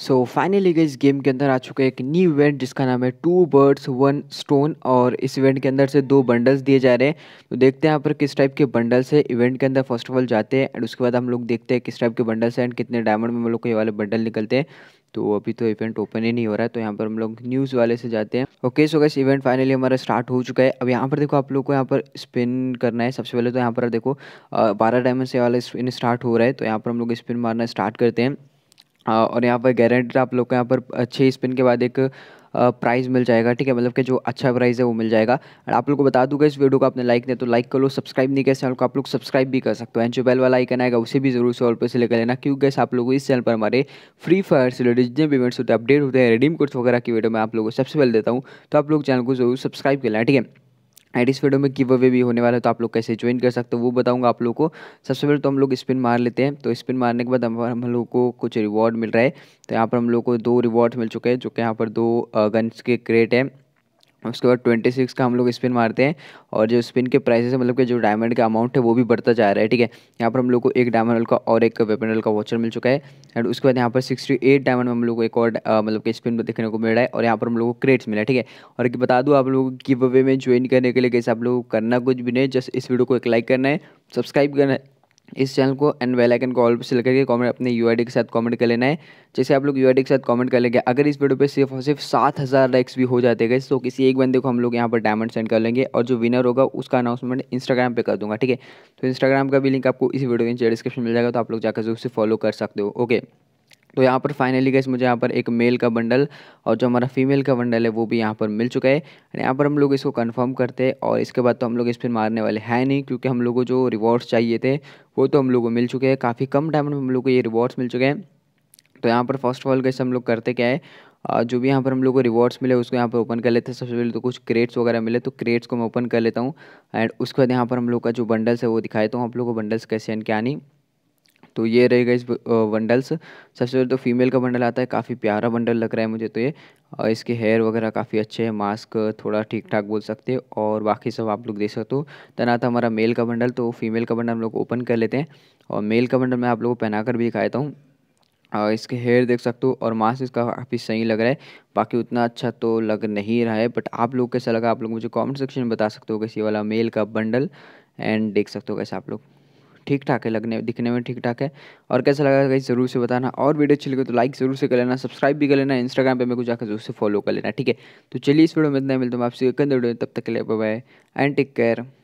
so finally गई इस game के अंदर आ चुका है एक न्यू इवेंट जिसका नाम है टू बर्ड्स वन स्टोन और इस इवेंट के अंदर से दो बंडल्स दिए जा रहे हैं तो देखते हैं यहाँ पर किस टाइप के बंडल्स है इवेंट के अंदर फर्स्ट ऑफ ऑल जाते हैं एंड उसके बाद हम लोग देखते हैं किस टाइप के बंडल्स हैं एंड कितने डायमंड में हम लोग को ये वाले बंडल निकलते हैं तो अभी तो इवेंट ओपन ही नहीं हो रहा है तो यहाँ पर हम लोग न्यूज़ वाले से जाते हैं okay so gas event finally हमारा स्टार्ट हो चुका है अब यहाँ पर देखो आप लोग को यहाँ पर स्पिन करना है सबसे पहले तो यहाँ पर देखो बारह डायमंड से वाला स्पिन स्टार्ट हो रहा है तो यहाँ पर हम लोग स्पिन मारना स्टार्ट करते हैं और यहाँ पर गारंटेड आप लोग को यहाँ पर छः स्पिन के बाद एक प्राइज़ मिल जाएगा ठीक है मतलब कि जो अच्छा प्राइज़ है वो मिल जाएगा और आप लोग को बता दूंगा इस वीडियो को आपने लाइक नहीं तो लाइक कर लो सब्सक्राइब नहीं किया चैनल को आप लोग सब्सक्राइब भी कर सकते हो एंड जो बेल वाला आइकन आएगा उसे भी जरूर से ऑल पर से लेकर लेना क्योंकि गैस आप लोग इस चैनल पर हमारे फ्री फायर से रिलेटेड जितने भी इवेंट्स होते हैं अपडेट होते हैं रिडीम कोर्स वगैरह की वीडियो में आप लोगों को सबसे पहले देता हूँ तो आप लोग चैनल को जरूर सब्सक्राइब कर लेना ठीक है एंड इस वीडियो में गिव अवे भी होने वाला है तो आप लोग कैसे ज्वाइन कर सकते हो वो बताऊंगा आप लोग को सबसे पहले तो हम लोग स्पिन मार लेते हैं तो स्पिन मारने के बाद हम हम लोग को कुछ रिवॉर्ड मिल रहा है तो यहाँ पर हम लोग को दो रिवॉर्ड मिल चुके हैं जो कि यहाँ पर दो गन्स के क्रेट हैं उसके बाद ट्वेंटी सिक्स का हम लोग स्पिन मारते हैं और जो स्पिन के प्राइसेस है मतलब कि जो डायमंड का अमाउंट है वो भी बढ़ता जा रहा है ठीक है यहाँ पर हम लोग को एक डायमंड का और एक वेपनल का वॉचर मिल चुका है एंड उसके बाद यहाँ पर सिक्सटी एट डायमंड में हम लोग को एक और मतलब कि स्पिन देखने को मिल रहा है और यहाँ पर हम लोग को क्रेट्स मिला है ठीक है और बता दूँ आप लोगों को गिव अवे में ज्वाइन करने के लिए कैसे आप लोग को करना कुछ भी नहीं जस्ट इस वीडियो को एक लाइक करना है सब्सक्राइब करना है इस चैनल को एंड बेल आइकन को ऑल पर सिलेक्ट करके कमेंट अपने यू के साथ कमेंट कर लेना है जैसे आप लोग यू के साथ कमेंट कर लेंगे अगर इस वीडियो पे सिर्फ और सिर्फ सात हज़ार लाइक्स भी हो जाते गए तो किसी एक बंदे को हम लोग यहाँ पर डायमंड सेंड कर लेंगे और जो विनर होगा उसका अनाउंसमेंट इंस्टाग्राम पर कर दूँगा ठीक है तो इंस्टाग्राम का भी लिंक आपको इस वीडियो के नीचे डिस्क्रिप्शन मिल जाएगा तो आप लोग जाकर जरूर फॉलो कर सकते हो ओके तो यहाँ पर फाइनली गैस मुझे यहाँ पर एक मेल का बंडल और जो हमारा फीमेल का बंडल है वो भी यहाँ पर मिल चुका है यहाँ पर हम लोग इसको कन्फर्म करते हैं और इसके बाद तो हम लोग इस पर मारने वाले हैं नहीं क्योंकि हम लोग को जो रिवॉर्ड्स चाहिए थे वो तो हम लोग को मिल चुके हैं काफ़ी कम टाइम में हम लोग को ये रिवॉर्ड्स मिल चुके हैं तो यहाँ पर फर्स्ट ऑफ ऑल गैस हम लोग करते क्या है जो भी यहाँ पर हम लोग को रिवॉर्ड्स मिले उसको यहाँ पर ओपन कर लेते हैं सबसे पहले तो कुछ क्रेट्स वगैरह मिले तो क्रेट्स को मैं ओपन कर लेता हूँ एंड उसके बाद यहाँ पर हम लोग का जो बंडल्स है वो दिखाए तो हम लोग को बंडल्स कैसे एंड क्या नहीं तो ये रहेगा इस बंडल्स सबसे पहले तो फीमेल का बंडल आता है काफ़ी प्यारा बंडल लग रहा है मुझे तो ये और इसके हेयर वगैरह काफ़ी अच्छे हैं मास्क थोड़ा ठीक ठाक बोल सकते हैं और बाकी सब आप लोग देख सकते हो तना आता हमारा मेल का बंडल तो फीमेल का बंडल हम लोग ओपन कर लेते हैं और मेल का बंडल मैं आप लोगों को पहना कर भी दिखाता हूँ और इसके हेयर देख सकते हो और मास्क इसका काफ़ी सही लग रहा है बाकी उतना अच्छा तो लग नहीं रहा है बट आप लोग कैसा लगा आप लोग मुझे कमेंट सेक्शन में बता सकते हो कैसे वाला मेल का बंडल एंड देख सकते हो कैसे आप लोग ठीक ठाक है लगने दिखने में ठीक ठाक है और कैसा लगा कहीं ज़रूर से बताना और वीडियो अच्छी लगे तो लाइक ज़रूर से कर लेना सब्सक्राइब भी कर लेना इंस्टाग्राम पर मेरे को जाकर जरूर से फॉलो कर लेना ठीक है तो चलिए इस वीडियो में इतना मिलता हूँ आपसे एक अंदर तब तक के लिए बाय एंड टेक केयर